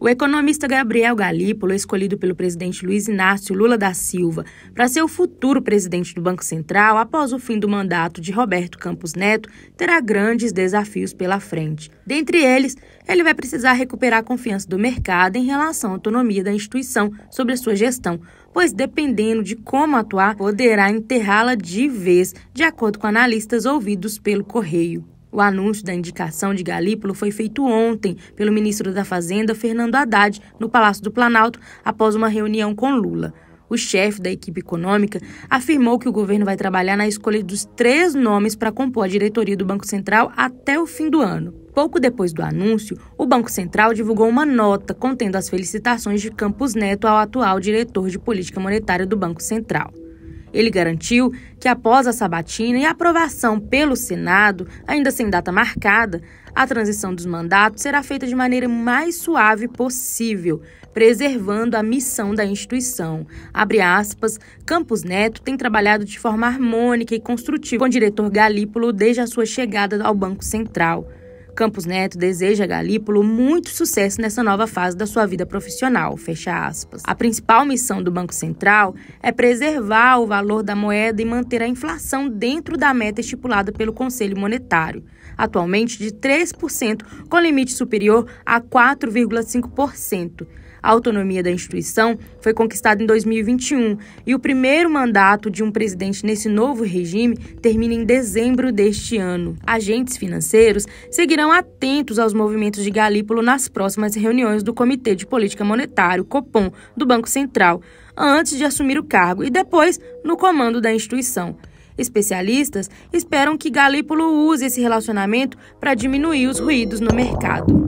O economista Gabriel Galípolo, é escolhido pelo presidente Luiz Inácio Lula da Silva para ser o futuro presidente do Banco Central após o fim do mandato de Roberto Campos Neto, terá grandes desafios pela frente. Dentre eles, ele vai precisar recuperar a confiança do mercado em relação à autonomia da instituição sobre a sua gestão, pois dependendo de como atuar, poderá enterrá-la de vez, de acordo com analistas ouvidos pelo Correio. O anúncio da indicação de Galípolo foi feito ontem pelo ministro da Fazenda, Fernando Haddad, no Palácio do Planalto, após uma reunião com Lula. O chefe da equipe econômica afirmou que o governo vai trabalhar na escolha dos três nomes para compor a diretoria do Banco Central até o fim do ano. Pouco depois do anúncio, o Banco Central divulgou uma nota contendo as felicitações de Campos Neto ao atual diretor de política monetária do Banco Central. Ele garantiu que, após a sabatina e a aprovação pelo Senado, ainda sem data marcada, a transição dos mandatos será feita de maneira mais suave possível, preservando a missão da instituição. Abre aspas, Campos Neto tem trabalhado de forma harmônica e construtiva com o diretor Galípolo desde a sua chegada ao Banco Central. Campos Neto deseja a Galípolo muito sucesso nessa nova fase da sua vida profissional, fecha aspas. A principal missão do Banco Central é preservar o valor da moeda e manter a inflação dentro da meta estipulada pelo Conselho Monetário, atualmente de 3%, com limite superior a 4,5%. A autonomia da instituição foi conquistada em 2021 e o primeiro mandato de um presidente nesse novo regime termina em dezembro deste ano. Agentes financeiros seguirão estarão atentos aos movimentos de Galípolo nas próximas reuniões do Comitê de Política Monetária, Copom, do Banco Central, antes de assumir o cargo e depois no comando da instituição. Especialistas esperam que Galípolo use esse relacionamento para diminuir os ruídos no mercado.